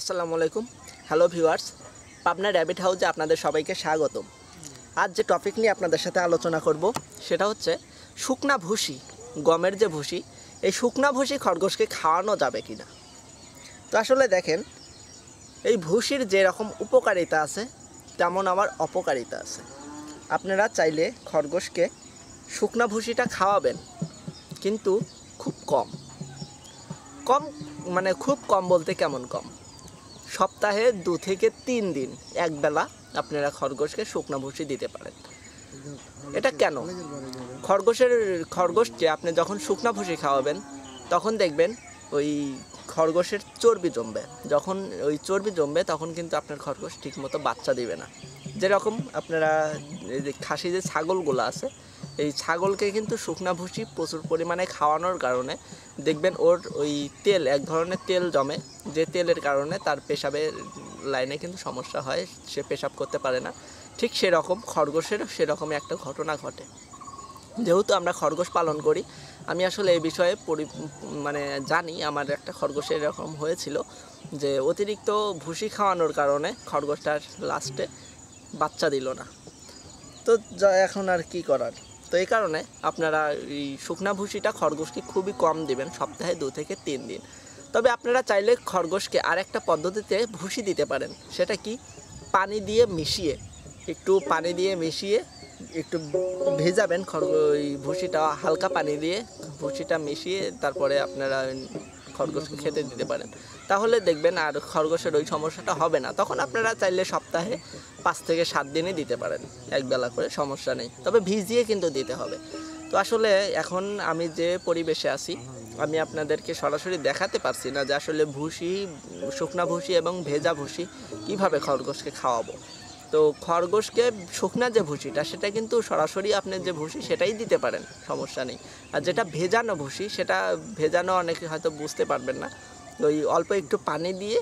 আসসালামু আলাইকুম hello viewers Pabna rabbit হাউসে আপনাদের সবাইকে স্বাগত আজ যে টপিক নিয়ে আপনাদের সাথে আলোচনা করব সেটা হচ্ছে শুকনা ভুসি গমের যে ভুসি এই শুকনা ভুসি খরগোশকে খাওয়ানো যাবে কি না তো আসলে দেখেন এই ভুসির যেরকম উপকারিতা আছে তেমন আমার অপকারিতা আছে আপনারা চাইলে খরগোশকে শুকনা ভুসিটা খাওয়াবেন কিন্তু খুব কম কম মানে খুব কম বলতে কেমন কম সপ্তাহে দু থেকে তিন দিন একবেলা আপনারা খরগোশকে শুকনো ভুষি দিতে পারেন এটা কেন খরগোশের খরগোশকে আপনি যখন শুকনো ভুষি খাওয়াবেন তখন দেখবেন ওই খরগোশের চর্বি জমবে যখন ওই চর্বি জমবে তখন কিন্তু আপনার খরগোশ ঠিকমতো বাচ্চা দিবে না যেরকম আপনারা খাসি যে ছাগলগুলো আছে এই ছাগলকে কিন্তু শুকনা ভুসি প্রচুর পরিমাণে খাওয়ানোর কারণে দেখবেন ওর ওই তেল এক ধরনের তেল জমে যে তেলের কারণে তার পেশাবের লাইনে কিন্তু সমস্যা হয় সে পেশাব করতে পারে না ঠিক সেরকম খরগোশের সেরকম একটা ঘটনা ঘটে যেহেতু আমরা খরগোশ পালন করি আমি আসলে এই বিষয়ে পরি মানে জানি আমার একটা খরগোশের এরকম হয়েছিল যে অতিরিক্ত ভুসি খাওয়ানোর কারণে খরগোশটার লাস্টে বাচ্চা দিল না তো এখন আর কি করার তো এই কারণে আপনারা এই শুকনা ভুসিটা খরগোশকে খুবই কম দেবেন সপ্তাহে দু থেকে তিন দিন তবে আপনারা চাইলে খরগোশকে আর একটা পদ্ধতিতে ভুসি দিতে পারেন সেটা কি পানি দিয়ে মিশিয়ে একটু পানি দিয়ে মিশিয়ে একটু ভেজাবেন খরগো ভুসিটা হালকা পানি দিয়ে ভুসিটা মিশিয়ে তারপরে আপনারা খরগোশকে খেতে দিতে পারেন তাহলে দেখবেন আর খরগোশের ওই সমস্যাটা হবে না তখন আপনারা চাইলে সপ্তাহে পাঁচ থেকে সাত দিনই দিতে পারেন একবেলা করে সমস্যা নেই তবে ভিজিয়ে কিন্তু দিতে হবে তো আসলে এখন আমি যে পরিবেশে আছি আমি আপনাদেরকে সরাসরি দেখাতে পারছি না যে আসলে ভুসি শুকনা ভুসি এবং ভেজা ভুসি কিভাবে খরগোশকে খাওয়াবো তো খরগোশকে শুকনা যে ভুসিটা সেটা কিন্তু সরাসরি আপনি যে ভুসি সেটাই দিতে পারেন সমস্যা নেই আর যেটা ভেজানো ভুসি সেটা ভেজানো অনেকে হয়তো বুঝতে পারবেন না ওই অল্প একটু পানি দিয়ে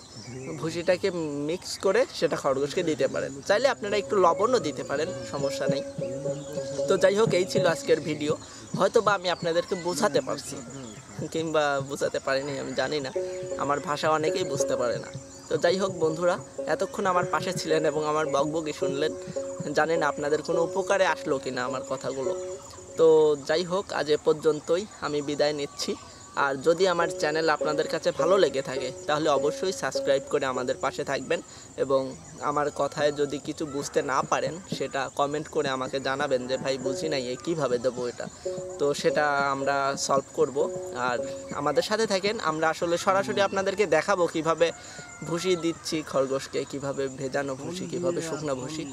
ভুসিটাকে মিক্স করে সেটা খরগোশকে দিতে পারেন চাইলে আপনারা একটু লবণও দিতে পারেন সমস্যা নেই তো যাই হোক এই ছিল আজকের ভিডিও হয়তো বা আমি আপনাদেরকে বোঝাতে পারছি কিংবা বোঝাতে পারিনি আমি জানি না আমার ভাষা অনেকেই বুঝতে পারে না তো যাই হোক বন্ধুরা এতক্ষণ আমার পাশে ছিলেন এবং আমার বকবকি শুনলেন জানেন আপনাদের কোনো উপকারে আসলো কি না আমার কথাগুলো তো যাই হোক আজ এ পর্যন্তই আমি বিদায় নিচ্ছি আর যদি আমার চ্যানেল আপনাদের কাছে ভালো লেগে থাকে তাহলে অবশ্যই সাবস্ক্রাইব করে আমাদের পাশে থাকবেন এবং আমার কথায় যদি কিছু বুঝতে না পারেন সেটা কমেন্ট করে আমাকে জানাবেন যে ভাই বুঝি নাই এ কীভাবে দেবো এটা তো সেটা আমরা সলভ করব আর আমাদের সাথে থাকেন আমরা আসলে সরাসরি আপনাদেরকে দেখাবো কিভাবে ভুষি দিচ্ছি খরগোশকে কিভাবে ভেজানো ভুসি কিভাবে শুকনো ভুসি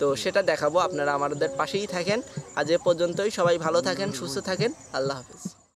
তো সেটা দেখাবো আপনারা আমাদের পাশেই থাকেন আজ এ পর্যন্তই সবাই ভালো থাকেন সুস্থ থাকেন আল্লাহ হাফিজ